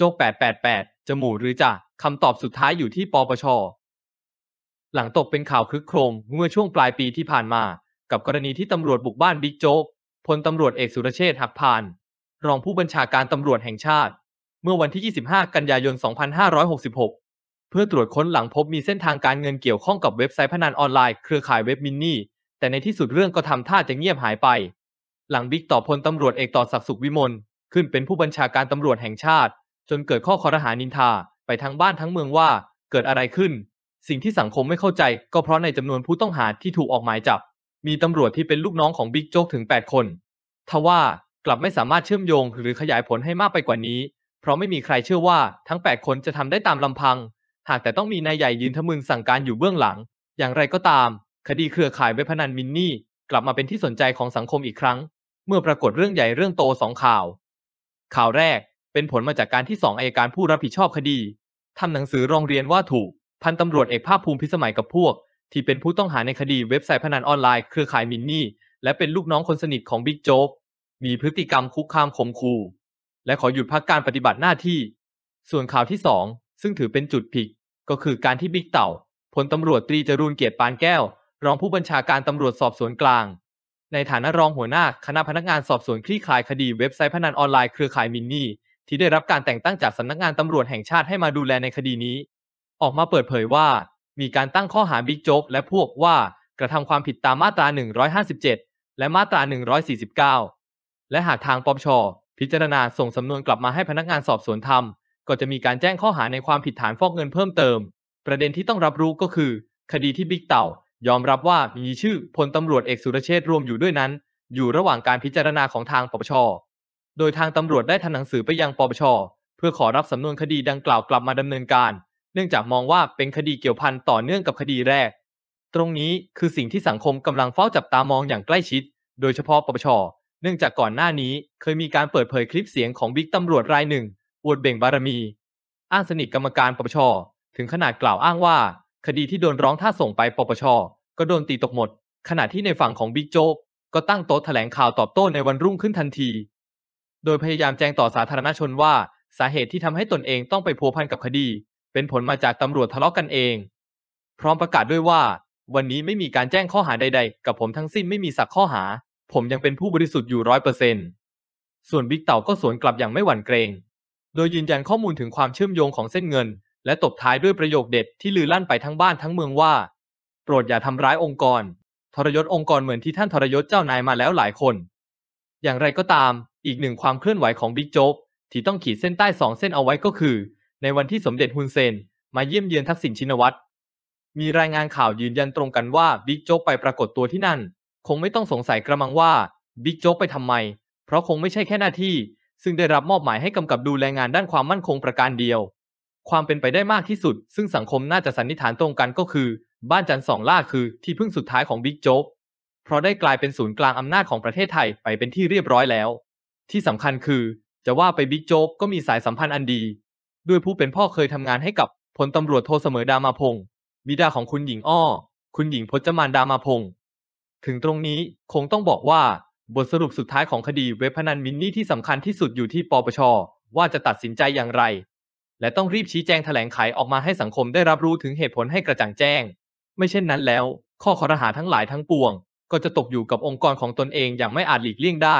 โจก888จมูกหรือจ่าคำตอบสุดท้ายอยู่ที่ปปช หลังตกเป็นข่าวคึกโครม เมื่อช่วงปลายปีที่ผ่านมา กับกรณีที่ตำรวจบุกบ้านบิ๊กโจ๊กพลตำรวจเอกสุรเชษฐ์หักพาน รองผู้บัญชาการตำรวจแห่งชาติ เมื่อวันที่ 25 กันยายน 2566 เพื่อตรวจค้นหลังพบมีเส้นทางการเงินเกี่ยวข้องกับเว็บไซต์พนันออนไลน์เครือข่ายเว็บมินนี่แต่ในที่สุดเรื่องก็ทำท่าจะเงียบหายไป หลังบิ๊กต่อพลตำรวจเอกต่อศักดิ์สุขวิมลขึ้นเป็นผู้บัญชาการตำรวจแห่งชาติจนเกิดข้อคอรหานินทา ไปทั้งบ้านทั้งเมืองว่า เกิดอะไรขึ้น สิ่งที่สังคมไม่เข้าใจ ก็เพราะในจำนวนผู้ต้องหาที่ถูกออกหมายจับ มีตำรวจที่เป็นลูกน้องของบิ๊กโจ๊กถึง 8 คน ทว่ากลับไม่สามารถเชื่อมโยงหรือขยายผลให้มากไปกว่านี้ เพราะไม่มีใครเชื่อว่าทั้ง 8 คนจะทำได้ตามลำพัง หากแต่ต้องมีนายใหญ่ยืนทะมึงสั่งการอยู่เบื้องหลัง อย่างไรก็ตาม คดีเครือข่ายเว็บพนันมินนี่กลับมาเป็นที่สนใจของสังคมอีกครั้ง เมื่อปรากฏเรื่องใหญ่เรื่องโตสองข่าว ข่าวแรกเป็นผลมาจากการที่สองอายการผู้รับผิดชอบคดีทำหนังสือร้องเรียนว่าถูก พันตำรวจเอกภาคภูมิพิสมัยกับพวก ที่เป็นผู้ต้องหาในคดีเว็บไซต์พนันออนไลน์เครือข่ายมินนี่ และเป็นลูกน้องคนสนิทของบิ๊กโจ๊กมีพฤติกรรมคุกคามข่มขู่ และขอหยุดพักการปฏิบัติหน้าที่ ส่วนข่าวที่ 2 ซึ่งถือเป็นจุดผิดก็คือการที่บิ๊กเต่าพลตำรวจตรีจรูนเกียรติปานแก้วรองผู้บัญชาการตำรวจสอบสวนกลางในฐานะรองหัวหน้าคณะพนักงานสอบสวนคลี่คลายคดีเว็บไซต์พนันออนไลน์เครือข่ายมินนี่ที่ได้รับการแต่งตั้งจากสำนักงานตำรวจแห่งชาติให้มาดูแลในคดีนี้ ออกมาเปิดเผยว่า มีการตั้งข้อหาบิ๊กโจ๊กและพวกว่ากระทำความผิดตามมาตรา 157 และมาตรา 149 และหากทางปปช พิจารณาส่งสำนวนกลับมาให้พนักงานสอบสวนทำก็จะมีการแจ้งข้อหาในความผิดฐานฟอกเงินเพิ่มเติม ประเด็นที่ต้องรับรู้ก็คือ คดีที่บิ๊กเต่ายอมรับว่ามีชื่อพลตำรวจเอกสุรเชษฐ์รวมอยู่ด้วยนั้น อยู่ระหว่างการพิจารณาของทางปปชโดยทางตำรวจได้ทำหนังสือไปยังปปช เพื่อขอรับสำนวนคดีดังกล่าวกลับมาดำเนินการ เนื่องจากมองว่าเป็นคดีเกี่ยวพันต่อเนื่องกับคดีแรก ตรงนี้คือสิ่งที่สังคมกำลังเฝ้าจับตามองอย่างใกล้ชิด โดยเฉพาะปปช เนื่องจากก่อนหน้านี้เคยมีการเปิดเผยคลิปเสียงของบิ๊กตำรวจรายหนึ่งอวดเบ่งบารมี อ้างสนิทกรรมการปปช ถึงขนาดกล่าวอ้างว่า คดีที่โดนร้องท่าส่งไปปปช ก็โดนตีตกหมด ขณะที่ในฝั่งของบิ๊กโจ๊กก็ตั้งโต๊ะแถลงข่าวตอบโต้ในวันรุ่งขึ้นทันทีโดยพยายามแจ้งต่อสาธารณชนว่า สาเหตุที่ทำให้ตนเองต้องไปพัวพันกับคดี เป็นผลมาจากตำรวจทะเลาะกกันเอง พร้อมประกาศด้วยว่า วันนี้ไม่มีการแจ้งข้อหาใดๆ กับผมทั้งสิ้นไม่มีสักข้อหา ผมยังเป็นผู้บริสุทธิ์อยู่ร้อยเปอร์เซ็นต์ส่วนบิ๊กเต่าก็สวนกลับอย่างไม่หวั่นเกรง โดยยืนยันข้อมูลถึงความเชื่อมโยงของเส้นเงิน และตบท้ายด้วยประโยคเด็ดที่ลือลั่นไปทั้งบ้านทั้งเมืองว่าโปรดอย่าทำร้ายองค์กร ทรยศองค์กรเหมือนที่ท่านทรยศเจ้านายมาแล้วหลายคน อย่างไรก็ตามอีกหนึ่งความเคลื่อนไหวของบิ๊กโจ๊กที่ต้องขีดเส้นใต้สองเส้นเอาไว้ก็คือ ในวันที่สมเด็จฮุนเซน มาเยี่ยมเยือนทักษิณชินวัตรมีรายงานข่าวยืนยันตรงกันว่าบิ๊กโจ๊กไปปรากฏตัวที่นั่น คงไม่ต้องสงสัยกระมังว่าบิ๊กโจ๊กไปทำไม เพราะคงไม่ใช่แค่หน้าที่ ซึ่งได้รับมอบหมายให้กำกับดูแลงานด้านความมั่นคงประการเดียว ความเป็นไปได้มากที่สุด ซึ่งสังคมน่าจะสันนิษฐานตรงกันก็คือ บ้านจันทร์สองล่าคือที่พึ่งสุดท้ายของบิ๊กโจ๊กเพราะได้กลายเป็นศูนย์กลางอำนาจของประเทศไทยไปเป็นที่เรียบร้อยแล้วที่สำคัญคือจะว่าไปบิ๊กโจ๊กก็มีสายสัมพันธ์อันดี ด้วยผู้เป็นพ่อเคยทำงานให้กับพลตำรวจโทเสมอดามาพงศ์บิดาของคุณหญิงอ้อ คุณหญิงพจมานดามาพงศ์ถึงตรงนี้คงต้องบอกว่าบทสรุปสุดท้ายของคดีเว็บพนันมินนี่ที่สำคัญที่สุดอยู่ที่ปปช ว่าจะตัดสินใจอย่างไร และต้องรีบชี้แจงแถลงไขออกมาให้สังคมได้รับรู้ถึงเหตุผลให้กระจ่างแจ้ง ไม่เช่นนั้นแล้ว ข้อขอรหาทั้งหลายทั้งปวง ก็จะตกอยู่กับองค์กรของตนเองอย่างไม่อาจหลีกเลี่ยงได้